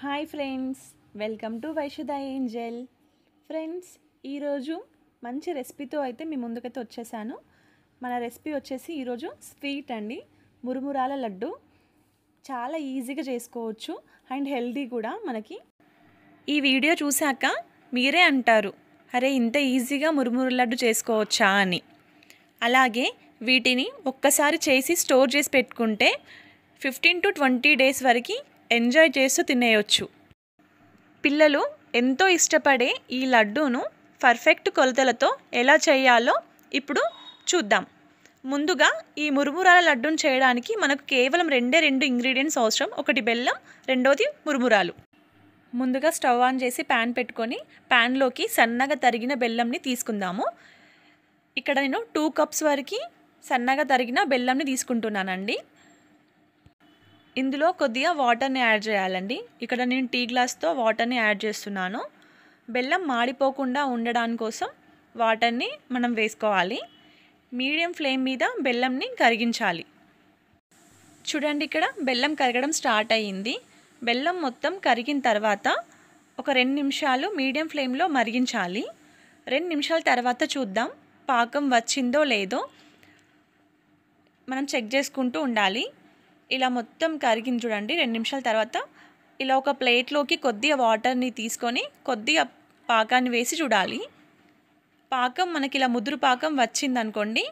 hi friends welcome to వైషుద angel friends ఈరోజు మంచి రెసిపీతో అయితే మీ ముందుకైతే వచ్చేసాను మన రెసిపీ వచ్చేసి ఈరోజు స్వీట్ అండి మురుమురాల లడ్డు చాలా ఈజీగా చేసుకోవచ్చు అండ్ హెల్దీ కూడా మనకి ఈ వీడియో చూశాక మీరే అంటారు అరే ఇంత ఈజీగా మురుమురు లడ్డు చేసుకోవచ్చా అని అలాగే వీటిని ఒక్కసారి చేసి స్టోర్ చేసి పెట్టుకుంటే ఫిఫ్టీన్ టు ట్వంటీ డేస్ వరకు ఎంజాయ్ చేస్తూ తినేయొచ్చు పిల్లలు ఎంతో ఇష్టపడే ఈ లడ్డూను పర్ఫెక్ట్ కొలతలతో ఎలా చేయాలో ఇప్పుడు చూద్దాం ముందుగా ఈ మురుమురాల లడ్డూను చేయడానికి మనకు కేవలం రెండే రెండు ఇంగ్రీడియంట్స్ అవసరం ఒకటి బెల్లం రెండోది మురుమురాలు ముందుగా స్టవ్ ఆన్ చేసి ప్యాన్ పెట్టుకొని ప్యాన్లోకి సన్నగా తరిగిన బెల్లంని తీసుకుందాము ఇక్కడ నేను టూ కప్స్ వరకు సన్నగా తరిగిన బెల్లంని తీసుకుంటున్నానండి ఇందులో కొద్దిగా వాటర్ని యాడ్ చేయాలండి ఇక్కడ నేను టీ గ్లాస్తో వాటర్ని యాడ్ చేస్తున్నాను బెల్లం మాడిపోకుండా ఉండడాని కోసం వాటర్ని మనం వేసుకోవాలి మీడియం ఫ్లేమ్ మీద బెల్లంని కరిగించాలి చూడండి ఇక్కడ బెల్లం కరగడం స్టార్ట్ అయ్యింది బెల్లం మొత్తం కరిగిన తర్వాత ఒక రెండు నిమిషాలు మీడియం ఫ్లేమ్లో మరిగించాలి రెండు నిమిషాల తర్వాత చూద్దాం పాకం వచ్చిందో లేదో మనం చెక్ చేసుకుంటూ ఉండాలి ఇలా మొత్తం కరిగింది చూడండి రెండు నిమిషాల తర్వాత ఇలా ఒక ప్లేట్లోకి కొద్దిగా వాటర్ని తీసుకొని కొద్దిగా పాకాన్ని వేసి చూడాలి పాకం మనకి ఇలా ముదురు పాకం వచ్చిందనుకోండి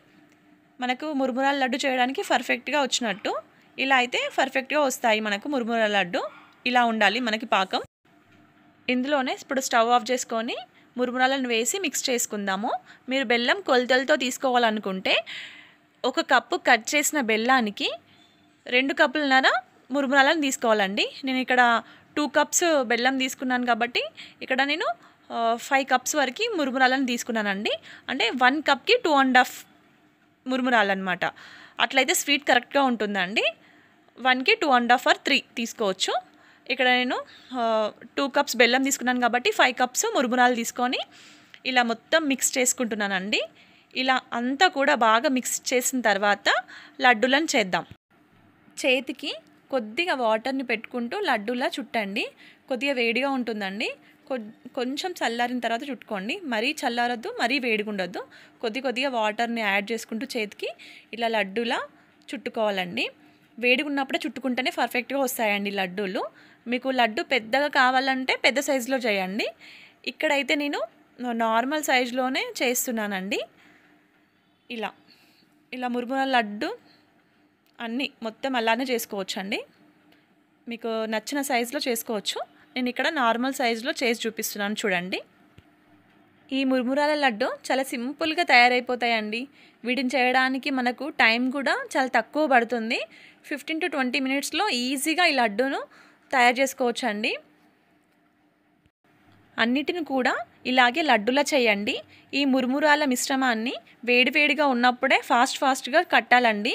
మనకు మురుమురాల లడ్డు చేయడానికి పర్ఫెక్ట్గా వచ్చినట్టు ఇలా అయితే పర్ఫెక్ట్గా వస్తాయి మనకు మురుమురాల లడ్డు ఇలా ఉండాలి మనకి పాకం ఇందులోనే ఇప్పుడు స్టవ్ ఆఫ్ చేసుకొని మురుమురాలను వేసి మిక్స్ చేసుకుందాము మీరు బెల్లం కొలతలతో తీసుకోవాలనుకుంటే ఒక కప్పు కట్ చేసిన బెల్లానికి రెండు నర మురుమురాలను తీసుకోవాలండి నేను ఇక్కడ టూ కప్స్ బెల్లం తీసుకున్నాను కాబట్టి ఇక్కడ నేను ఫైవ్ కప్స్ వరకు మురుమురాలను తీసుకున్నానండి అంటే వన్ కప్కి టూ అండ్ హాఫ్ మురుమురాలు అనమాట అట్లయితే స్వీట్ కరెక్ట్గా ఉంటుందండి వన్కి two and half or three తీసుకోవచ్చు ఇక్కడ నేను టూ కప్స్ బెల్లం తీసుకున్నాను కాబట్టి ఫైవ్ కప్స్ మురుమురాలు తీసుకొని ఇలా మొత్తం మిక్స్ చేసుకుంటున్నానండి ఇలా అంతా కూడా బాగా మిక్స్ చేసిన తర్వాత లడ్డులను చేద్దాం చేతికి కొద్దిగా వాటర్ని పెట్టుకుంటూ లడ్డూలా చుట్టండి కొద్దిగా వేడిగా ఉంటుందండి కొంచెం చల్లారిన తర్వాత చుట్టుకోండి మరీ చల్లారద్దు మరీ వేడిగా ఉండొద్దు కొద్ది కొద్దిగా వాటర్ని యాడ్ చేసుకుంటూ చేతికి ఇలా లడ్డూలా చుట్టుకోవాలండి వేడిగా ఉన్నప్పుడే చుట్టుకుంటేనే పర్ఫెక్ట్గా వస్తాయండి లడ్డూలు మీకు లడ్డు పెద్దగా కావాలంటే పెద్ద సైజులో చేయండి ఇక్కడైతే నేను నార్మల్ సైజులోనే చేస్తున్నానండి ఇలా ఇలా మురుముర లడ్డు అన్నీ మొత్తం అలానే చేసుకోవచ్చు అండి మీకు నచ్చిన సైజులో చేసుకోవచ్చు నేను ఇక్కడ నార్మల్ సైజులో చేసి చూపిస్తున్నాను చూడండి ఈ మురుమురాల లడ్డు చాలా సింపుల్గా తయారైపోతాయండి వీటిని చేయడానికి మనకు టైం కూడా చాలా తక్కువ పడుతుంది ఫిఫ్టీన్ టు ట్వంటీ మినిట్స్లో ఈజీగా ఈ లడ్డును తయారు చేసుకోవచ్చండి అన్నిటిని కూడా ఇలాగే లడ్డులా చేయండి ఈ మురుమురాల మిశ్రమాన్ని వేడివేడిగా ఉన్నప్పుడే ఫాస్ట్ ఫాస్ట్గా కట్టాలండి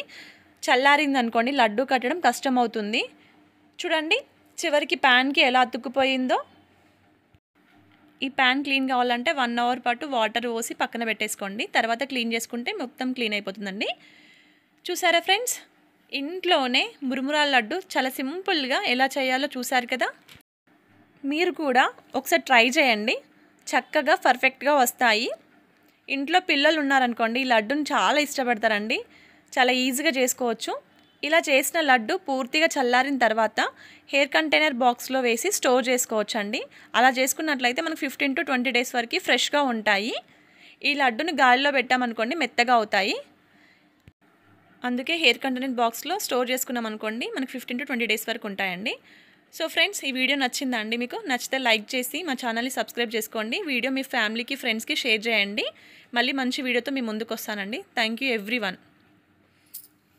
చల్లారింది అనుకోండి లడ్డు కట్టడం కష్టం అవుతుంది చూడండి చివరికి ప్యాన్కి ఎలా అతుక్కుపోయిందో ఈ ప్యాన్ క్లీన్ కావాలంటే వన్ అవర్ పాటు వాటర్ పోసి పక్కన పెట్టేసుకోండి తర్వాత క్లీన్ చేసుకుంటే మొత్తం క్లీన్ అయిపోతుందండి చూసారా ఫ్రెండ్స్ ఇంట్లోనే మురుమురాల లడ్డు చాలా సింపుల్గా ఎలా చేయాలో చూసారు కదా మీరు కూడా ఒకసారి ట్రై చేయండి చక్కగా పర్ఫెక్ట్గా వస్తాయి ఇంట్లో పిల్లలు ఉన్నారనుకోండి ఈ లడ్డుని చాలా ఇష్టపడతారండి చాలా ఈజీగా చేసుకోవచ్చు ఇలా చేసిన లడ్డు పూర్తిగా చల్లారిన తర్వాత హెయిర్ కంటైనర్ బాక్స్లో వేసి స్టోర్ చేసుకోవచ్చు అండి అలా చేసుకున్నట్లయితే మనకు ఫిఫ్టీన్ టు ట్వంటీ డేస్ వరకు ఫ్రెష్గా ఉంటాయి ఈ లడ్డుని గాలిలో పెట్టామనుకోండి మెత్తగా అవుతాయి అందుకే హెయిర్ కంటైనర్ బాక్స్లో స్టోర్ చేసుకున్నాం అనుకోండి మనకు ఫిఫ్టీన్ టు ట్వంటీ డేస్ వరకు ఉంటాయండి సో ఫ్రెండ్స్ ఈ వీడియో నచ్చిందండి మీకు నచ్చితే లైక్ చేసి మా ఛానల్ని సబ్స్క్రైబ్ చేసుకోండి వీడియో మీ ఫ్యామిలీకి ఫ్రెండ్స్కి షేర్ చేయండి మళ్ళీ మంచి వీడియోతో మీ ముందుకు వస్తానండి థ్యాంక్ యూ ఎవ్రీ